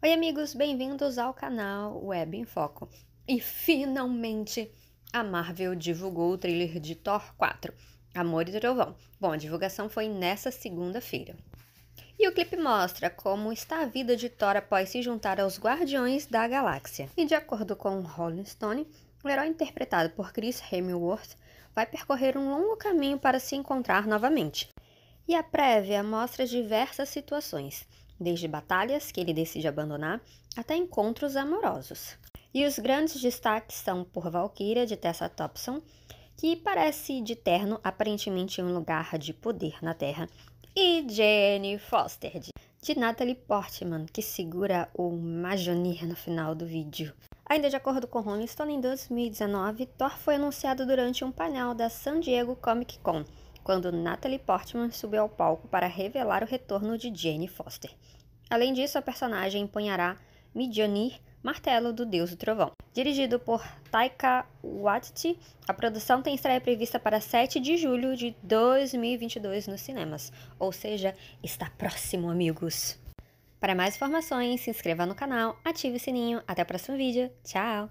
Oi, amigos, bem-vindos ao canal Web em Foco. E finalmente a Marvel divulgou o trailer de Thor 4, Amor e Trovão. Bom, a divulgação foi nessa segunda-feira. E o clipe mostra como está a vida de Thor após se juntar aos Guardiões da Galáxia. E de acordo com Rolling Stone, o herói interpretado por Chris Hemsworth vai percorrer um longo caminho para se encontrar novamente. E a prévia mostra diversas situações, desde batalhas que ele decide abandonar até encontros amorosos. E os grandes destaques são por Valkyria de Tessa Thompson, que parece de terno aparentemente em um lugar de poder na Terra, e Jane Foster de, de Natalie Portman, que segura o Majonir no final do vídeo. Ainda de acordo com Rolling Stone, em 2019, Thor foi anunciado durante um painel da San Diego Comic Con quando Natalie Portman subiu ao palco para revelar o retorno de Jane Foster. Além disso, a personagem empunhará Midionir, martelo do deus do trovão. Dirigido por Taika Waititi, a produção tem estreia prevista para 7 de julho de 2022 nos cinemas, ou seja, está próximo, amigos. Para mais informações, se inscreva no canal, ative o sininho. Até o próximo vídeo. Tchau!